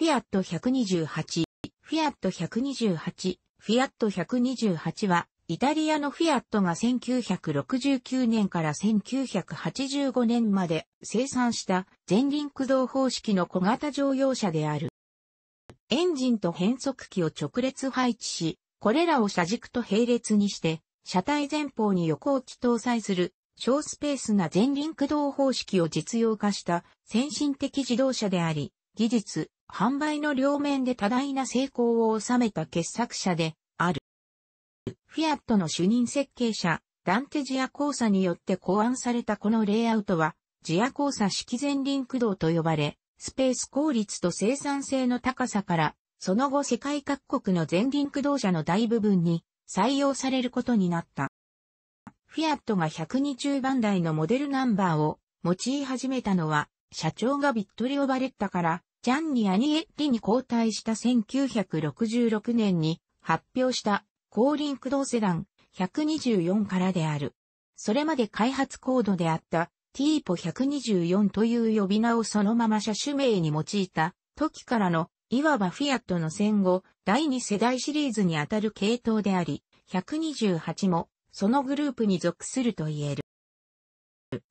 フィアット128、フィアット128、フィアット128は、イタリアのフィアットが1969年から1985年まで生産した前輪駆動方式の小型乗用車である。エンジンと変速機を直列配置し、これらを車軸と並列にして、車体前方に横置き搭載する小スペースな前輪駆動方式を実用化した先進的自動車であり、技術、販売の両面で多大な成功を収めた傑作者である。フィアットの主任設計者、ダンテジア交差によって考案されたこのレイアウトは、ジア交差式前輪駆動と呼ばれ、スペース効率と生産性の高さから、その後世界各国の前輪駆動車の大部分に採用されることになった。フィアットが120番台のモデルナンバーを用い始めたのは、社長がビットリオ・バレッタからジャンニ・アニエッリに交代した1966年に発表した後輪駆動セダン124からである。それまで開発コードであったティーポ124という呼び名をそのまま車種名に用いた時からのいわばフィアットの戦後第2世代シリーズにあたる系統であり、128もそのグループに属すると言える。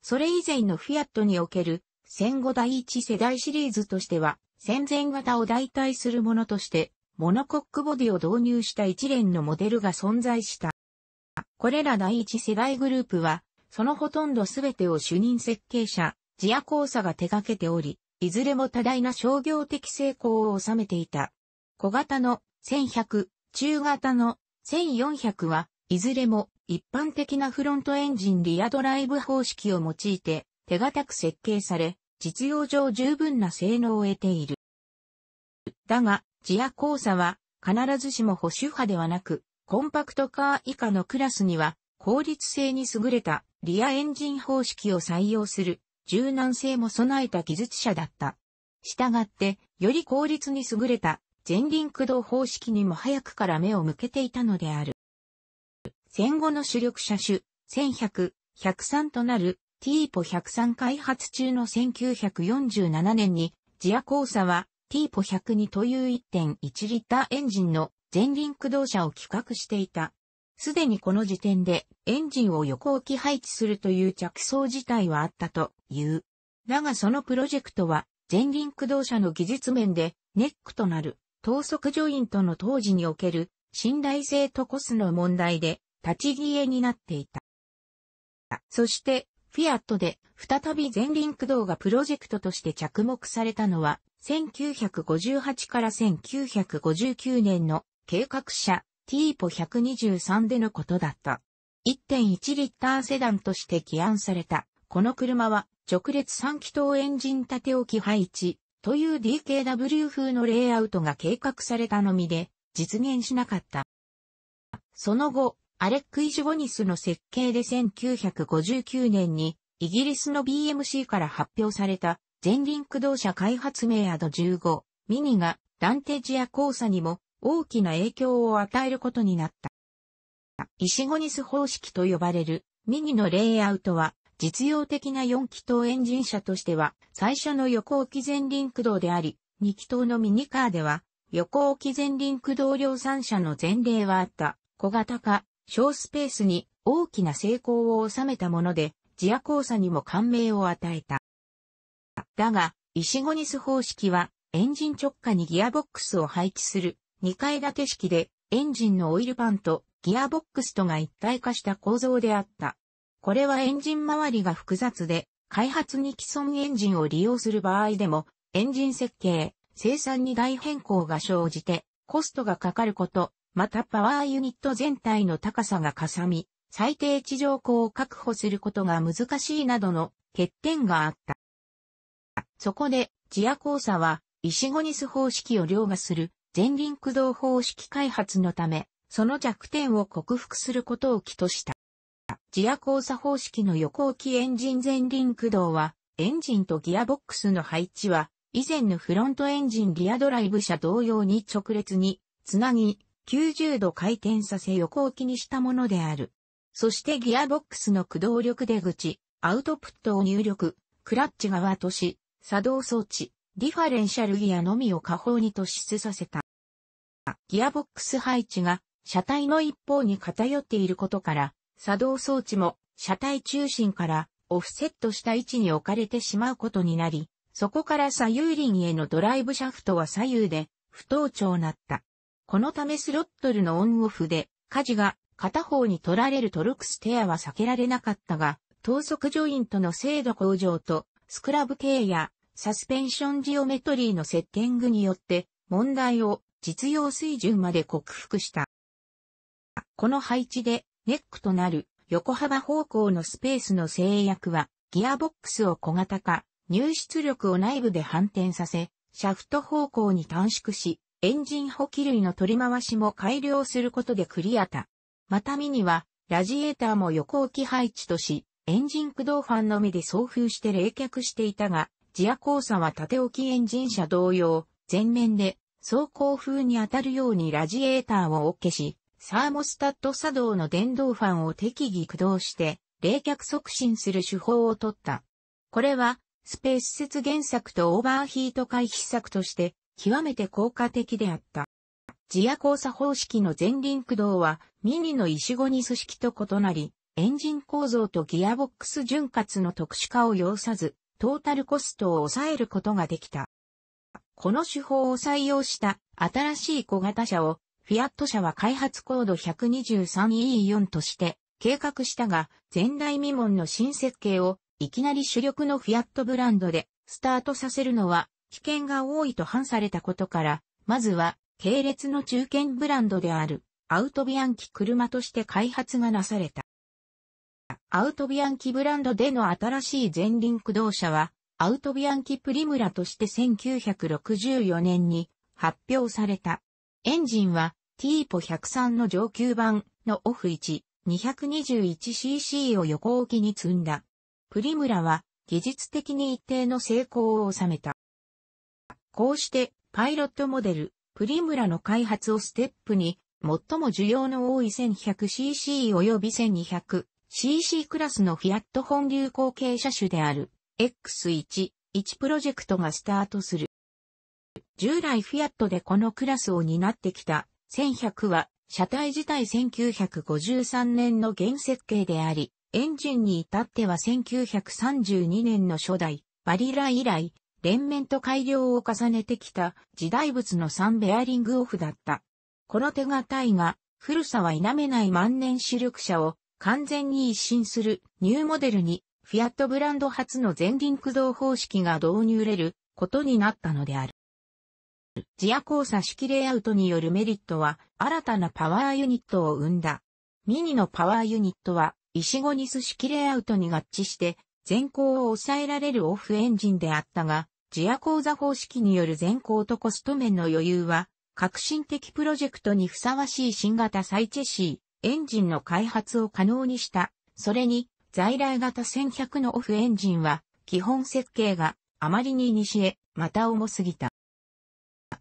それ以前のフィアットにおける戦後第一世代シリーズとしては戦前型を代替するものとして、モノコックボディを導入した一連のモデルが存在した。これら第一世代グループは、そのほとんどすべてを主任設計者、ジアコーサが手掛けており、いずれも多大な商業的成功を収めていた。小型の1100、中型の1400は、いずれも一般的なフロントエンジンリアドライブ方式を用いて手堅く設計され、実用上十分な性能を得ている。だが、ジア交差は必ずしも保守派ではなく、コンパクトカー以下のクラスには効率性に優れたリアエンジン方式を採用する柔軟性も備えた技術者だった。したがって、より効率に優れた前輪駆動方式にも早くから目を向けていたのである。戦後の主力車種、1100、103となるティーポ103開発中の1947年に、ジアコーサは、ティーポ102という1.1リッターエンジンの前輪駆動車を企画していた。すでにこの時点でエンジンを横置き配置するという着想自体はあったという。だがそのプロジェクトは前輪駆動車の技術面でネックとなる等速ジョイントの当時における信頼性とコスの問題で立ち消えになっていた。そしてフィアットで再び前輪駆動がプロジェクトとして着目されたのは、1958から1959年の計画車 T ポ123でのことだった。1.1リッターセダンとして起案された。この車は直列3気筒エンジン縦置き配置という DKW 風のレイアウトが計画されたのみで実現しなかった。その後、アレック・イジゴニスの設計で1959年にイギリスの BMC から発表された前輪駆動車開発名アド15ミニがダンテジア交差にも大きな影響を与えることになった。イシゴニス方式と呼ばれるミニのレイアウトは実用的な4気筒エンジン車としては最初の横置き前輪駆動であり、2気筒のミニカーでは横置き前輪駆動量産車の前例はあった小型化小スペースに大きな成功を収めたもので、ジア交差にも感銘を与えた。だが、イシゴニス方式は、エンジン直下にギアボックスを配置する2階建て式で、エンジンのオイルパンとギアボックスとが一体化した構造であった。これはエンジン周りが複雑で、開発に既存エンジンを利用する場合でも、エンジン設計、生産に大変更が生じて、コストがかかること、またパワーユニット全体の高さがかさみ、最低地上高を確保することが難しいなどの欠点があった。そこで、ジア交差は、イシゴニス方式を凌駕する前輪駆動方式開発のため、その弱点を克服することを起とした。ジア交差方式の横置きエンジン前輪駆動は、エンジンとギアボックスの配置は、以前のフロントエンジンリアドライブ車同様に直列につなぎ、90度回転させ横置きにしたものである。そしてギアボックスの駆動力出口、アウトプットを入力、クラッチ側とし、作動装置、ディファレンシャルギアのみを下方に突出させた。ギアボックス配置が車体の一方に偏っていることから、作動装置も車体中心からオフセットした位置に置かれてしまうことになり、そこから左右輪へのドライブシャフトは左右で不当調なった。このためスロットルのオンオフで、舵が片方に取られるトルクステアは避けられなかったが、等速ジョイントの精度向上と、スクラブ系やサスペンションジオメトリーのセッティングによって、問題を実用水準まで克服した。この配置で、ネックとなる横幅方向のスペースの制約は、ギアボックスを小型化、入出力を内部で反転させ、シャフト方向に短縮し、エンジン補給類の取り回しも改良することでクリアた。またミニは、ラジエーターも横置き配置とし、エンジン駆動ファンのみで送風して冷却していたが、ジア交差は縦置きエンジン車同様、前面で走行風に当たるようにラジエーターを消し、サーモスタット作動の電動ファンを適宜駆動して、冷却促進する手法を取った。これは、スペース節原策とオーバーヒート回避策として、極めて効果的であった。ジア交差方式の前輪駆動はミニの石後ゴニス式と異なり、エンジン構造とギアボックス潤滑の特殊化を要さず、トータルコストを抑えることができた。この手法を採用した新しい小型車をフィアット社は開発コード 123E4 として計画したが、前代未聞の新設計をいきなり主力のフィアットブランドでスタートさせるのは危険が多いと反されたことから、まずは、系列の中堅ブランドである、アウトビアンキ車として開発がなされた。アウトビアンキブランドでの新しい前輪駆動車は、アウトビアンキプリムラとして1964年に発表された。エンジンは、ティーポ103の上級版のオフ1、221cc を横置きに積んだ。プリムラは、技術的に一定の成功を収めた。こうしてパイロットモデル、プリムラの開発をステップに、最も需要の多い 1100cc 及び 1200cc クラスのフィアット本流後継車種である X1、1プロジェクトがスタートする。従来フィアットでこのクラスを担ってきた1100は車体自体1953年の原設計であり、エンジンに至っては1932年の初代バリラ以来連綿と改良を重ねてきた時代物の3ベアリングオフだった。この手堅いが、古さは否めない万年主力車を完全に一新するニューモデルに、フィアットブランド初の前輪駆動方式が導入れることになったのである。ジア交差式レイアウトによるメリットは、新たなパワーユニットを生んだ。ミニのパワーユニットは、石ゴニス式レイアウトに合致して、前高を抑えられるオフエンジンであったが、ジア講座方式による前高とコスト面の余裕は、革新的プロジェクトにふさわしい新型サイチェシー、エンジンの開発を可能にした。それに、在来型1100のオフエンジンは、基本設計があまりに西へ、また重すぎた。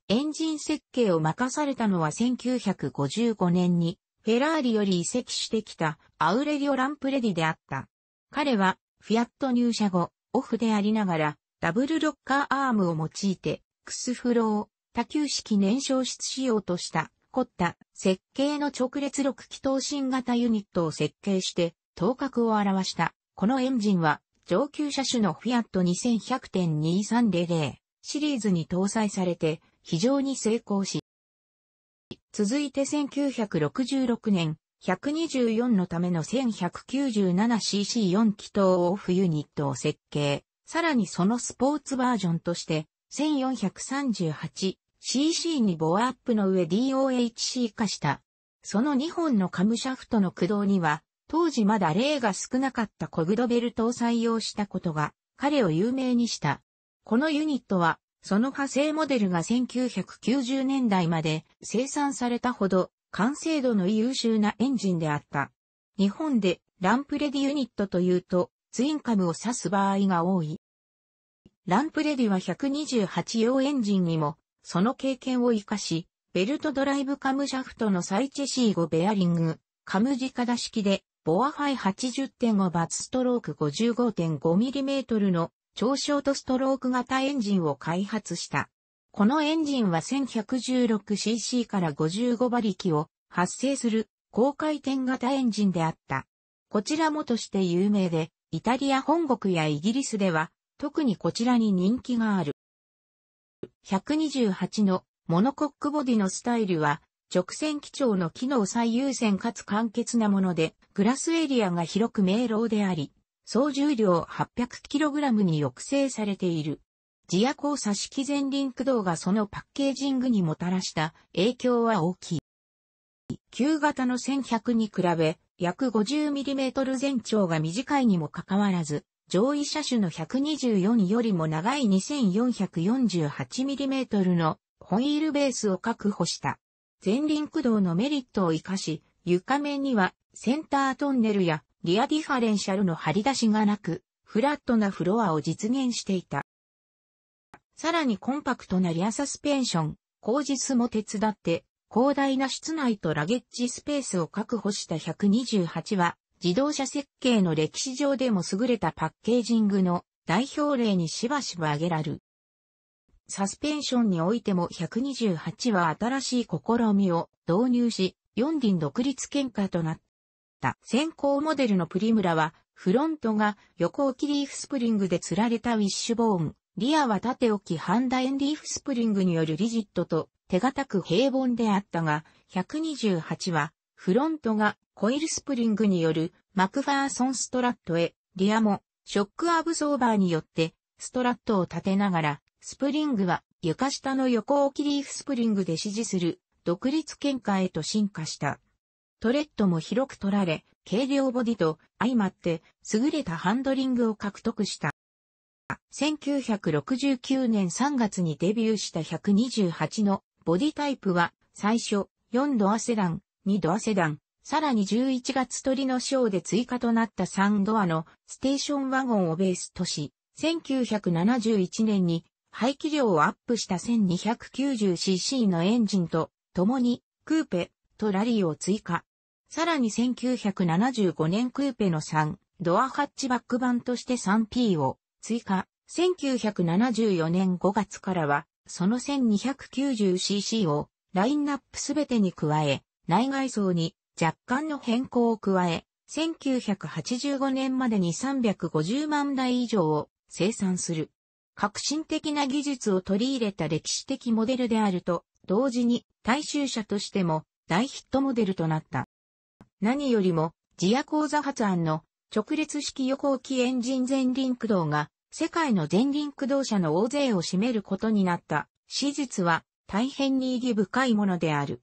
エンジン設計を任されたのは1955年に、フェラーリより移籍してきたアウレリオ・ランプレディであった。彼はフィアット入社後、オフでありながら、ダブルロッカーアームを用いて、クスフロー多球式燃焼室仕様とした、凝った設計の直列6気筒新型ユニットを設計して、頭角を表した。このエンジンは、上級車種のフィアット2100.2300シリーズに搭載されて、非常に成功し、続いて1966年、124のための 1197cc4 気筒オフユニットを設計。さらにそのスポーツバージョンとして、1438cc にボアアップの上 DOHC 化した。その2本のカムシャフトの駆動には、当時まだ例が少なかったコグドベルトを採用したことが、彼を有名にした。このユニットは、その派生モデルが1990年代まで生産されたほど完成度の優秀なエンジンであった。日本でランプレディユニットというと、ツインカムを指す場合が多い。ランプレディは128用エンジンにも、その経験を活かし、ベルトドライブカムシャフトのサイチェ C5 ベアリング、カム直打式で、ボアファイ80.5バツストローク 55.5mm の超ショートストローク型エンジンを開発した。このエンジンは 1116cc から55馬力を発生する高回転型エンジンであった。こちらもとして有名で、イタリア本国やイギリスでは、特にこちらに人気がある。128のモノコックボディのスタイルは、直線基調の機能最優先かつ簡潔なもので、グラスエリアが広く明朗であり、総重量 800kg に抑制されている。ジア交差式前輪駆動がそのパッケージングにもたらした影響は大きい。旧型の1100に比べ、約 50mm 全長が短いにもかかわらず、上位車種の124よりも長い 2448mm のホイールベースを確保した。前輪駆動のメリットを活かし、床面にはセンタートンネルやリアディファレンシャルの張り出しがなく、フラットなフロアを実現していた。さらにコンパクトなリアサスペンション、工実も手伝って、広大な室内とラゲッジスペースを確保した128は、自動車設計の歴史上でも優れたパッケージングの代表例にしばしば挙げられる。サスペンションにおいても128は新しい試みを導入し、4輪独立喧嘩となった。先行モデルのプリムラは、フロントが横置きリーフスプリングで釣られたウィッシュボーン、リアは縦置きハンダエンリーフスプリングによるリジットと手堅く平凡であったが、128はフロントがコイルスプリングによるマクファーソンストラットへ、リアもショックアブソーバーによってストラットを立てながら、スプリングは床下の横置きリーフスプリングで支持する独立見解へと進化した。トレッドも広く取られ、軽量ボディと相まって優れたハンドリングを獲得した。1969年3月にデビューした128のボディタイプは最初4度アセダン、2度アセダン、さらに11月鳥のショーで追加となった3ドアのステーションワゴンをベースとし、1971年に排気量をアップした 1290cc のエンジンと共にクーペとラリーを追加。さらに1975年クーペの3ドアハッチバック版として 3P を追加、1974年5月からは、その 1290cc をラインナップすべてに加え、内外装に若干の変更を加え、1985年までに350万台以上を生産する。革新的な技術を取り入れた歴史的モデルであると、同時に大衆車としても大ヒットモデルとなった。何よりも、ジア講座発案の直列式横置きエンジン前輪駆動が世界の前輪駆動車の大勢を占めることになった史実は大変に意義深いものである。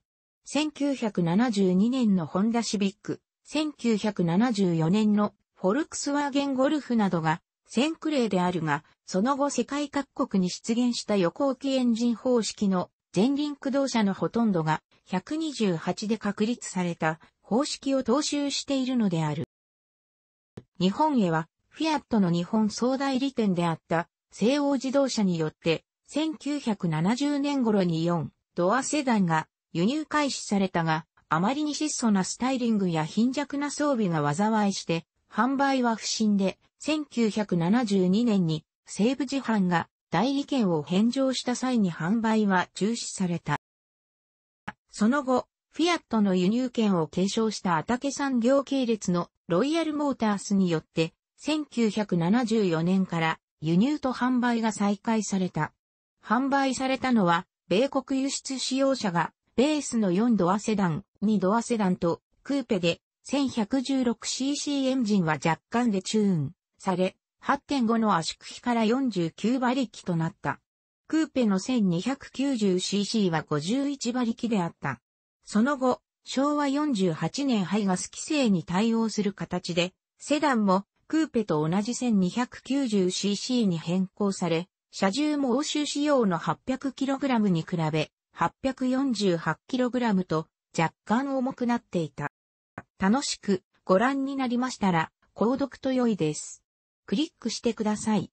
1972年のホンダシビック、1974年のフォルクスワーゲンゴルフなどが先駆例であるが、その後世界各国に出現した横置きエンジン方式の前輪駆動車のほとんどが128で確立された方式を踏襲しているのである。日本へは、フィアットの日本総代理店であった、西欧自動車によって、1970年頃に4、ドアセダンが輸入開始されたが、あまりに質素なスタイリングや貧弱な装備が災いして、販売は不振で、1972年に西部自販が代理権を返上した際に販売は中止された。その後、フィアットの輸入権を継承したアタケ産業系列のロイヤルモータースによって、1974年から輸入と販売が再開された。販売されたのは、米国輸出使用者が、ベースの4ドアセダン、2ドアセダンと、クーペで、1116cc エンジンは若干でチューンされ、8.5の圧縮比から49馬力となった。クーペの 1290cc は51馬力であった。その後、昭和48年ハイガス規制に対応する形で、セダンもクーペと同じ 1290cc に変更され、車重も欧州仕様の 800kg に比べ 848kg と若干重くなっていた。楽しくご覧になりましたら、購読と良いです。クリックしてください。